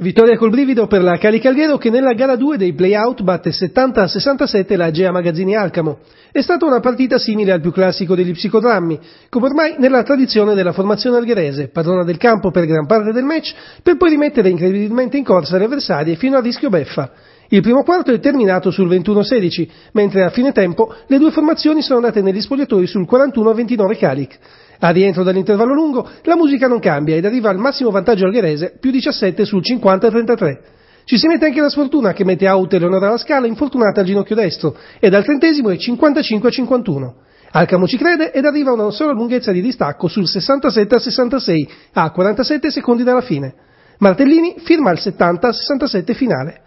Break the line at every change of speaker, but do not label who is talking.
Vittoria col brivido per la Cali Calghero che nella gara 2 dei playout batte 70 67 la Gea Magazzini Alcamo. È stata una partita simile al più classico degli psicodrammi, come ormai nella tradizione della formazione algherese, padrona del campo per gran parte del match, per poi rimettere incredibilmente in corsa le avversarie fino a rischio beffa. Il primo quarto è terminato sul 21-16, mentre a fine tempo le due formazioni sono andate negli spogliatori sul 41-29 Calic. A rientro dall'intervallo lungo, la musica non cambia ed arriva al massimo vantaggio algherese, più 17 sul 50-33. Ci si mette anche la sfortuna che mette out Eleonora alla scala infortunata al ginocchio destro e dal trentesimo è 55-51. Alcamo ci crede ed arriva a una sola lunghezza di distacco sul 67-66 a 47 secondi dalla fine. Martellini firma il 70-67 finale.